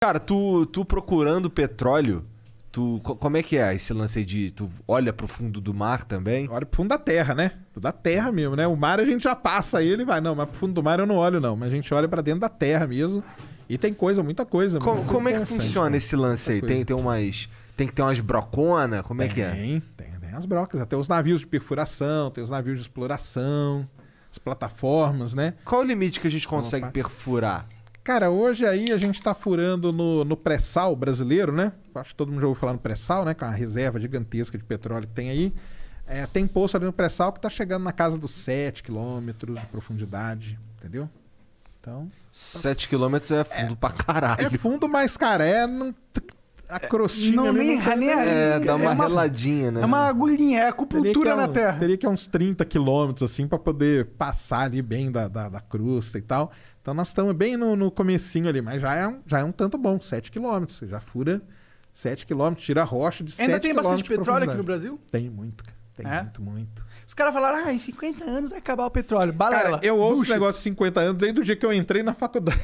Cara, tu, tu procurando petróleo, tu como é que é esse lance aí de tu olha pro fundo do mar também? Olha pro fundo da terra, né? Da terra mesmo, né? O mar a gente já passa ele vai, não, mas pro fundo do mar eu não olho não, mas a gente olha para dentro da terra mesmo. E tem coisa, muita coisa. Co como é que funciona né? esse lance aí? Tem, tem umas tem que ter umas broconas. como tem, é que é? Tem, tem as brocas, até os navios de perfuração, tem os navios de exploração, as plataformas, né? Qual o limite que a gente consegue perfurar? Cara, hoje aí a gente tá furando no, no pré-sal brasileiro, né? Acho que todo mundo já ouviu falar no pré-sal, né? Com a reserva gigantesca de petróleo que tem aí. É, tem poço ali no pré-sal que tá chegando na casa dos 7 quilômetros de profundidade, entendeu? Então. 7 quilômetros é fundo é, pra caralho. É fundo, mas, cara, é. Não, a é, crostinha não, nem, não nem a, é, dá uma, é uma reladinha, né? É uma agulhinha, é acupuntura é na um, terra. Teria que é uns 30 quilômetros, assim, para poder passar ali bem da, da, da, crosta e tal. Então nós estamos bem no, no comecinho ali, mas já é, um, já é um tanto bom, 7 km. Você já fura 7 km, tira rocha de Ainda 7 km. Ainda tem bastante petróleo aqui no Brasil? Tem muito, tem é? muito, muito. Os caras falaram, ah, em 50 anos vai acabar o petróleo. Balela. Cara, eu ouço esse negócio de 50 anos desde o dia que eu entrei na faculdade.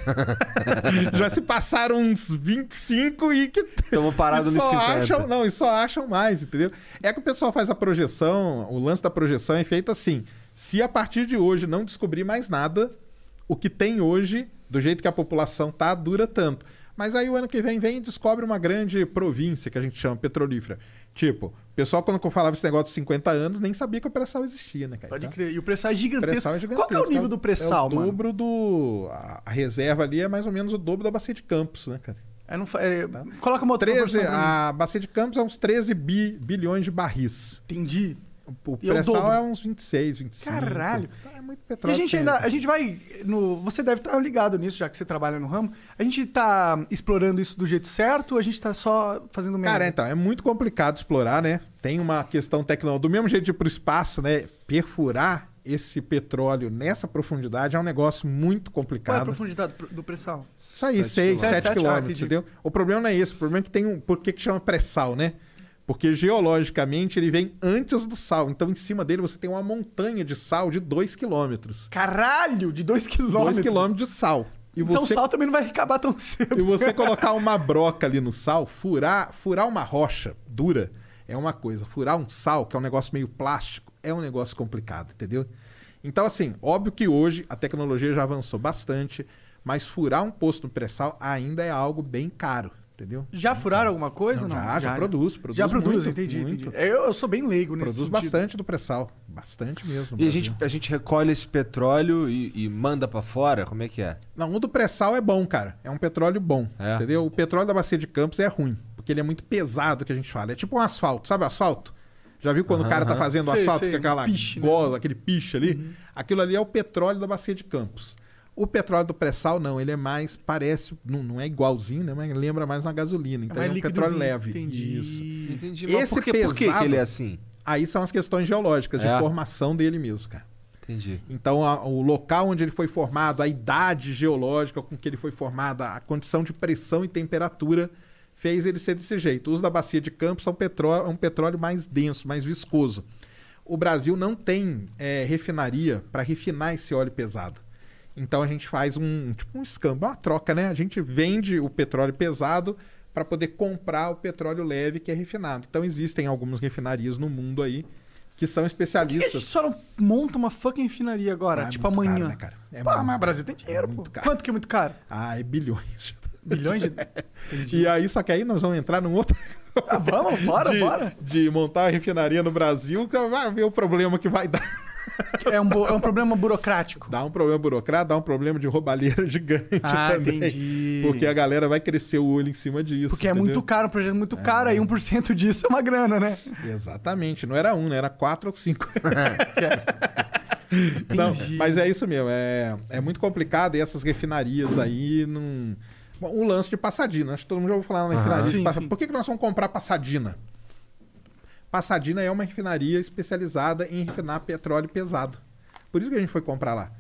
Já se passaram uns 25 e que. Estamos parados nos 50. Acham, não, e só acham mais, entendeu? É que o pessoal faz a projeção, o lance da projeção é feito assim. Se a partir de hoje não descobrir mais nada, o que tem hoje, do jeito que a população tá, dura tanto. Mas aí o ano que vem vem e descobre uma grande província que a gente chama petrolífera. Tipo, o pessoal, quando falava esse negócio de 50 anos, nem sabia que o pré-sal existia, né, cara? Pode então, crer. E o pré-sal é gigantesco. pré é gigantesco. Qual é o então, nível do pré-sal, mano? É o dobro do. A reserva ali é mais ou menos o dobro da bacia de Campos, né, cara? É, não, é, tá? Coloca uma outra 13, A bacia de Campos é uns 13 bi, bilhões de barris. Entendi. É o pré-sal é uns 26, 25. Caralho. É muito petróleo. E a gente ainda. A gente vai. No, você deve estar tá ligado nisso, já que você trabalha no ramo. A gente está explorando isso do jeito certo ou a gente está só fazendo merda? Cara, então, é muito complicado explorar, né? Tem uma questão tecnológica. Do mesmo jeito de ir para o espaço, né? Perfurar esse petróleo nessa profundidade é um negócio muito complicado. Qual é a profundidade do pré-sal? Isso aí, 6, 7 quilômetros, ah, entendeu? O problema não é esse. O problema é que tem um. Por que, que chama pré-sal, né? Porque geologicamente ele vem antes do sal. Então em cima dele você tem uma montanha de sal de 2 quilômetros. Caralho! De 2 quilômetros? 2 quilômetros de sal. E então você... o sal também não vai acabar tão cedo. E você colocar uma broca ali no sal, furar, furar uma rocha dura é uma coisa. Furar um sal, que é um negócio meio plástico, é um negócio complicado, entendeu? Então, assim, óbvio que hoje a tecnologia já avançou bastante, mas furar um posto no pré-sal ainda é algo bem caro. Entendeu? Já então, furaram alguma coisa? Não, não? Já, já, já, produz, produz. Já produz, muito, entendi, muito. entendi. É, eu, eu, sou bem leigo nesse Produz bastante do pré-sal. Bastante mesmo. E a gente, a gente recolhe esse petróleo e, e manda para fora? Como é que é? Não, o do pré-sal é bom, cara. É um petróleo bom. É. Entendeu? O petróleo da bacia de Campos é ruim, porque ele é muito pesado que a gente fala. É tipo um asfalto, sabe asfalto? Já viu quando uhum. o cara tá fazendo sei, asfalto sei, com aquela piche, né? gola, né? aquele piche ali? Uhum. Aquilo ali é o petróleo da bacia de Campos. O petróleo do pré-sal, não, ele é mais, parece, não, não é igualzinho, né? Mas lembra mais uma gasolina. É então é, é um petróleo leve. Entendi. Isso. Entendi. Mas Esse por, que, pesado, por que, ele é assim? Aí são as questões geológicas, de é. formação dele mesmo, cara. Entendi. Então, a, o local onde ele foi formado, a idade geológica com que ele foi formado, a condição de pressão e temperatura fez ele ser desse jeito. O uso da bacia de Campos é um petróleo, é um petróleo mais denso, mais viscoso. O Brasil não tem é, refinaria para refinar esse óleo pesado. Então a gente faz um tipo um escambo, é uma troca, né? A gente vende o petróleo pesado para poder comprar o petróleo leve que é refinado. Então existem algumas refinarias no mundo aí que são especialistas. Por que a gente só não monta uma fucking refinaria agora, ah, é tipo é amanhã. Caro, né, cara? É pô, muito, mas o Brasil tem é dinheiro, é pô. Caro. Quanto que é muito caro? Ah, é bilhões. Bilhões de. Entendi. E aí, só que aí nós vamos entrar num outro. Ah, vamos, bora, de, bora. De montar a refinaria no Brasil, que vai ver o problema que vai dar. É um, é um problema burocrático. Dá um problema burocrático, dá um problema de roubalheira gigante ah, também. Entendi. Porque a galera vai crescer o olho em cima disso. Porque entendeu? é muito caro, um projeto muito é. caro, aí 1% é. disso é uma grana, né? Exatamente. Não era um, né? Era quatro ou cinco. É. não, mas é isso mesmo. É, é muito complicado e essas refinarias aí não. o lance de passadina, acho que todo mundo já ouviu falar na refinaria ah. de passadina. Por que, que nós vamos comprar passadina? Passadina é uma refinaria especializada em refinar petróleo pesado. Por isso que a gente foi comprar lá.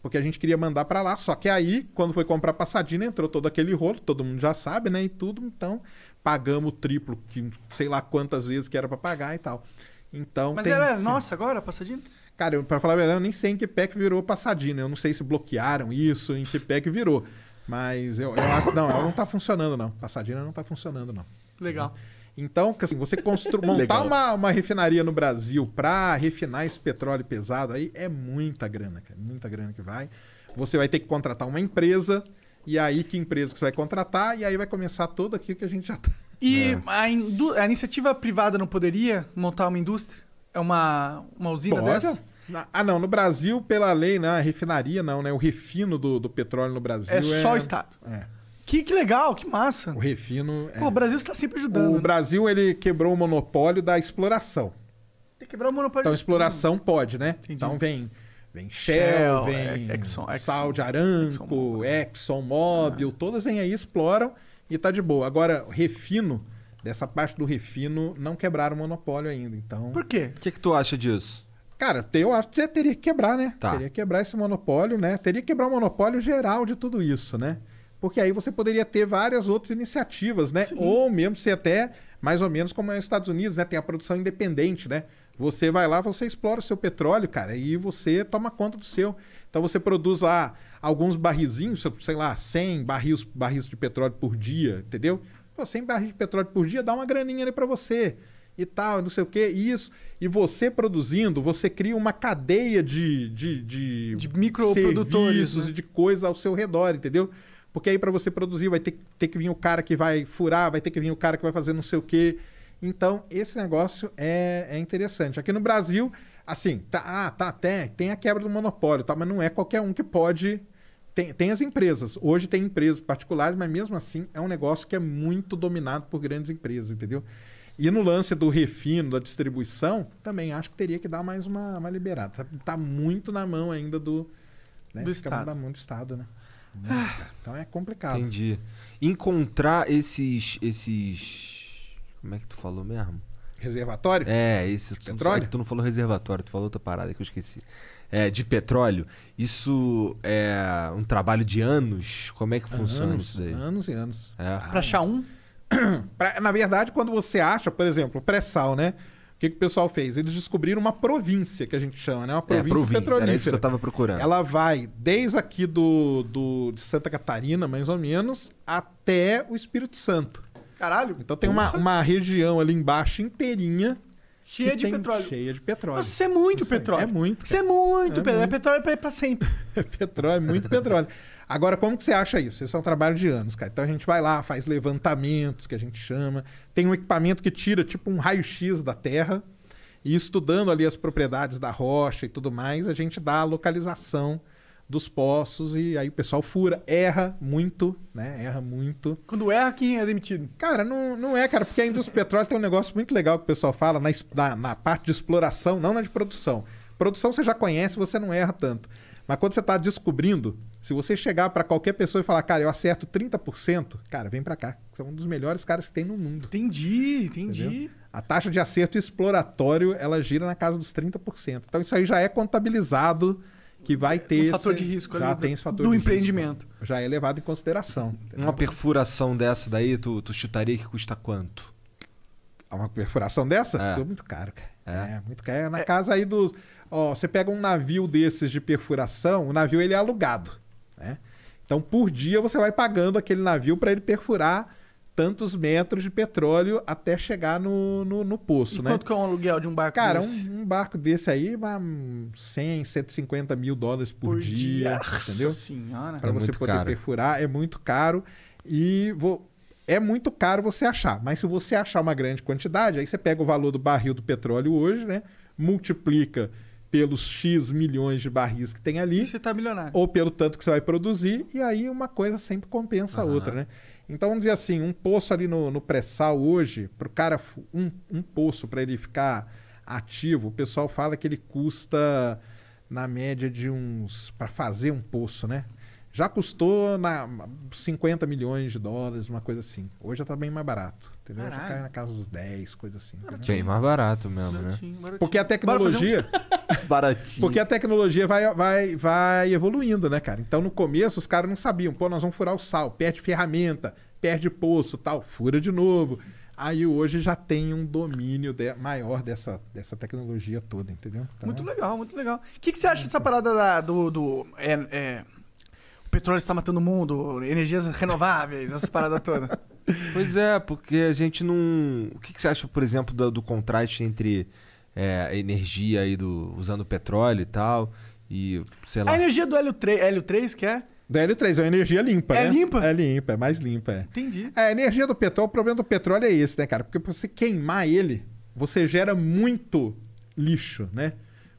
Porque a gente queria mandar para lá, só que aí, quando foi comprar Passadina, entrou todo aquele rolo, todo mundo já sabe, né? E tudo, então pagamos o triplo, que sei lá quantas vezes que era para pagar e tal. Então, Mas tem, ela é sim. nossa agora, Passadina? Cara, eu, pra falar a verdade, eu nem sei em que PEC virou Passadina. Eu não sei se bloquearam isso, em que PEC virou. Mas eu, eu acho. Não, ela não tá funcionando, não. Passadina não tá funcionando, não. Legal. Então, então, assim, você constru... montar uma, uma, refinaria no Brasil para refinar esse petróleo pesado aí é muita grana, cara. Muita grana que vai. Você vai ter que contratar uma empresa, e é aí que empresa que você vai contratar, e aí vai começar tudo aquilo que a gente já tá. E é. a, indu... a, iniciativa privada não poderia montar uma indústria? É uma, uma usina Pode. dessa? Ah, não. No Brasil, pela lei, né? A refinaria não, né? O refino do, do petróleo no Brasil. É, é... só o Estado. É. Que, que legal, que massa. O refino. É Pô, é... o Brasil está sempre ajudando. O né? Brasil ele quebrou o monopólio da exploração. Tem que quebrar o monopólio. Então, exploração tudo. pode, né? Entendi. Então vem Vem Shell, Shell é, vem Exxon, Saudi Aramco, ExxonMobil, Exxon ah. Mobil, todas vêm aí, exploram e tá de boa. Agora, refino, dessa parte do refino, não quebraram o monopólio ainda, então... Por quê? O que, que tu acha disso? Cara, eu acho que teria que quebrar, né? Tá. Teria que quebrar esse monopólio, né? Teria que quebrar o monopólio geral de tudo isso, né? Porque aí você poderia ter várias outras iniciativas, né? Sim. Ou mesmo se até mais ou menos como é nos Estados Unidos, né? Tem a produção independente, né? Você vai lá, você explora o seu petróleo, cara, e você toma conta do seu. Então você produz lá alguns barrizinhos, sei lá, 100 barris, barris de petróleo por dia, entendeu? Pô, 100 barris de petróleo por dia dá uma graninha ali para você e tal, não sei o que, isso. E você produzindo, você cria uma cadeia de, de, de, de microprodutores, serviços, né? de coisa ao seu redor, entendeu? Porque aí para você produzir vai ter, ter que vir o cara que vai furar, vai ter que vir o cara que vai fazer não sei o quê. Então, esse negócio é, é interessante. Aqui no Brasil, assim, tá, ah, tá até, tem a quebra do monopólio, tá? Mas não é qualquer um que pode. Tem, tem as empresas. Hoje tem empresas particulares, mas mesmo assim é um negócio que é muito dominado por grandes empresas, entendeu? E no lance do refino, da distribuição, também acho que teria que dar mais uma, uma liberada. Tá, tá muito na mão ainda do. Né? Do Estado. Na mão do Estado, né? Então é complicado. Entendi. Encontrar esses. esses. Como é que tu falou mesmo? Reservatório? É, esse. É petróleo? Tu, é tu não falou reservatório, tu falou outra parada que eu esqueci. É, de petróleo, isso é um trabalho de anos? Como é que funciona anos, isso aí? Anos e anos. É. Ah, pra achar um? pra, na verdade, quando você acha, por exemplo, pré-sal, né? que, que o pessoal fez? Eles descobriram uma província, que a gente chama, né? Uma província, é, província petrolífera. Era isso que eu estava procurando. Ela vai desde aqui do, do, de Santa Catarina, mais ou menos, até o Espírito Santo. Caralho. Então tem uma, uma região ali embaixo inteirinha Cheia de petróleo. Cheia de petróleo. Nossa, isso é muito isso petróleo. É muito. Cara. Isso é muito. É, petróleo. muito. é petróleo pra ir pra sempre. É petróleo, é muito petróleo. Agora, como que você acha isso? Esse é um trabalho de anos, cara. Então a gente vai lá, faz levantamentos, que a gente chama. Tem um equipamento que tira tipo um raio-x da Terra. E estudando ali as propriedades da rocha e tudo mais, a gente dá a localização dos poços e aí o pessoal fura, erra muito, né? Erra muito. Quando erra, quem é demitido? Cara, não, não é, cara, porque a indústria do petróleo tem um negócio muito legal que o pessoal fala na, na, na parte de exploração, não na de produção. Produção você já conhece, você não erra tanto. Mas quando você está descobrindo, se você chegar para qualquer pessoa e falar, cara, eu acerto 30%, cara, vem para cá. Você é um dos melhores caras que tem no mundo. Entendi, entendi. Entendeu? A taxa de acerto exploratório, ela gira na casa dos 30%. Então isso aí já é contabilizado que vai é, ter um fator esse, de risco já tem esse fator do empreendimento. Risco, já é levado em consideração. Entendeu? Uma perfuração dessa daí, tu, tu chutaria que custa quanto? Uma perfuração dessa? É. muito caro, cara. É, é muito caro. É na é. casa aí dos. Ó, você pega um navio desses de perfuração, o navio ele é alugado, né? Então, por dia, você vai pagando aquele navio para ele perfurar tantos metros de petróleo até chegar no, no, no poço, e né? quanto que é um aluguel de um barco Cara, desse? Um, um barco desse aí, 100, 150 mil dólares por, por dia, dia, entendeu? Para é você poder caro. perfurar, é muito caro. E vou, é muito caro você achar, mas se você achar uma grande quantidade, aí você pega o valor do barril do petróleo hoje, né? Multiplica pelos X milhões de barris que tem ali. Você tá milionário. Ou pelo tanto que você vai produzir, e aí uma coisa sempre compensa uhum. a outra, né? Então vamos dizer assim, um poço ali no, no pré-sal hoje, para o cara, um, um poço para ele ficar ativo, o pessoal fala que ele custa na média de uns. para fazer um poço, né? Já custou na 50 milhões de dólares, uma coisa assim. Hoje já tá bem mais barato. Entendeu? Caralho. Já cai na casa dos 10, coisa assim. Bem mais barato mesmo, né? baratinho, né? Baratinho. Porque a tecnologia. Um... baratinho. Porque a tecnologia vai, vai, vai evoluindo, né, cara? Então no começo os caras não sabiam. Pô, nós vamos furar o sal, perde ferramenta, perde poço tal, fura de novo. Aí hoje já tem um domínio de, maior dessa, dessa tecnologia toda, entendeu? Então... Muito legal, muito legal. O que, que você acha dessa então. parada da, do. do é, é petróleo está matando o mundo, energias renováveis, essas paradas todas. Pois é, porque a gente não. O que, que você acha, por exemplo, do, do contraste entre é, a energia aí do, usando petróleo e tal? E, sei lá. A energia do hélio 3, hélio 3 que é? Do hélio 3, é uma energia limpa, é né? É limpa? É limpa, é mais limpa. É. Entendi. É, a energia do petróleo, o problema do petróleo é esse, né, cara? Porque pra você queimar ele, você gera muito lixo, né?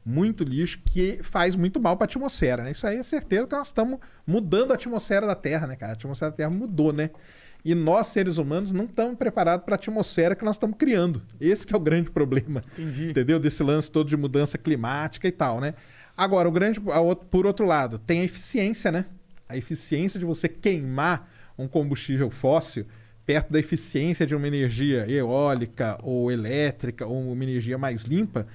muito lixo que faz muito mal para a atmosfera, né? Isso aí é certeza que nós estamos mudando a atmosfera da Terra, né, cara? A atmosfera da Terra mudou, né? E nós, seres humanos, não estamos preparados para a atmosfera que nós estamos criando. Esse é o grande problema. Entendi. Entendeu? Desse lance todo de mudança climática e tal, né? Agora, o grande, por outro lado, tem a eficiência, né? A eficiência de você queimar um combustível fóssil perto da eficiência de uma energia eólica ou elétrica ou uma energia mais limpa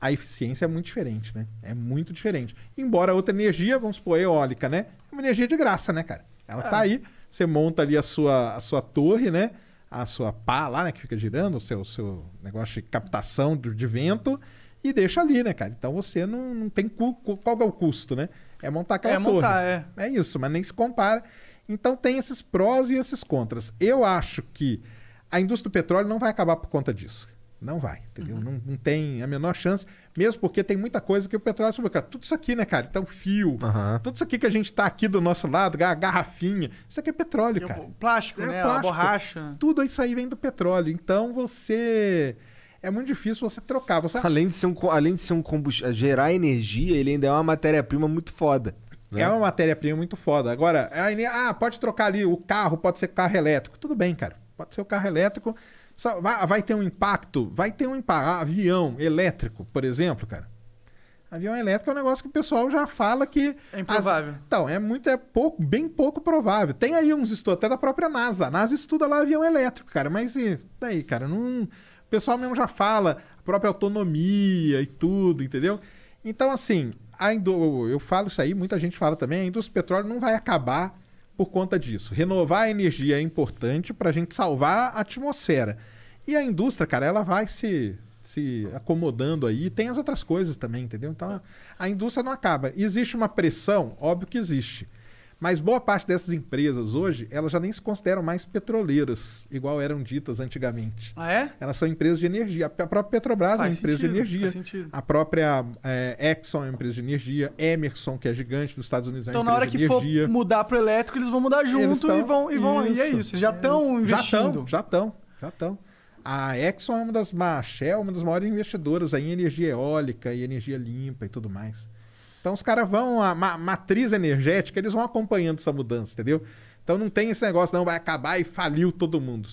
a eficiência é muito diferente, né? É muito diferente. Embora outra energia, vamos supor, eólica, né? É uma energia de graça, né, cara? Ela tá é. aí, você monta ali a sua, a sua torre, né? A sua pá lá, né? Que fica girando, o seu, seu negócio de captação de, vento e deixa ali, né, cara? Então você não, não tem... Cu, qual é o custo, né? É montar aquela é torre. Montar, é. é isso, mas nem se compara. Então tem esses prós e esses contras. Eu acho que a indústria do petróleo não vai acabar por conta disso. Não vai, entendeu? Uhum. Não, não, tem a menor chance, mesmo porque tem muita coisa que o petróleo sobrecarrega. Tudo isso aqui, né, cara? Então, fio, uhum. tudo isso aqui que a gente está aqui do nosso lado, a garrafinha, isso aqui é petróleo, e cara. O plástico, é né? Plástico. A borracha. Tudo isso aí vem do petróleo. Então, você é muito difícil você trocar. Você... Além de ser um, além de ser um combustível, eh, gerar energia, ele ainda é uma matéria-prima muito foda. Né? É uma matéria-prima muito foda. Agora, ah, pode trocar ali o carro, pode ser carro elétrico. Tudo bem, cara. Pode ser o carro elétrico. Vai, vai ter um impacto? Vai ter um impacto. Ah, avião elétrico, por exemplo, cara. Avião elétrico é um negócio que o pessoal já fala que. É improvável. As... Então, é muito, é pouco, bem pouco provável. Tem aí uns estudos, até da própria NASA. A NASA estuda lá avião elétrico, cara. Mas e daí, cara? Não... O pessoal mesmo já fala, a própria autonomia e tudo, entendeu? Então, assim, a indo... eu falo isso aí, muita gente fala também, a indústria do petróleo não vai acabar por conta disso. Renovar a energia é importante para a gente salvar a atmosfera. E a indústria, cara, ela vai se, se acomodando aí. Tem as outras coisas também, entendeu? Então a indústria não acaba. Existe uma pressão? Óbvio que existe. Mas boa parte dessas empresas hoje, elas já nem se consideram mais petroleiras, igual eram ditas antigamente. Ah, é? Elas são empresas de energia. A própria Petrobras faz é uma empresa sentido, de energia. A própria é, Exxon é uma empresa de energia. Emerson, que é gigante dos Estados Unidos, é então, uma empresa de energia. Então, na hora que energia. for mudar para o elétrico, eles vão mudar junto tão, e vão. E, vão isso, e é isso. Já estão é investindo. Já estão, já estão. A Exxon é uma das, a Shell é uma das maiores investidoras em energia eólica e energia limpa e tudo mais. Então os caras vão, a ma matriz energética, eles vão acompanhando essa mudança, entendeu? Então não tem esse negócio, não, vai acabar e faliu todo mundo.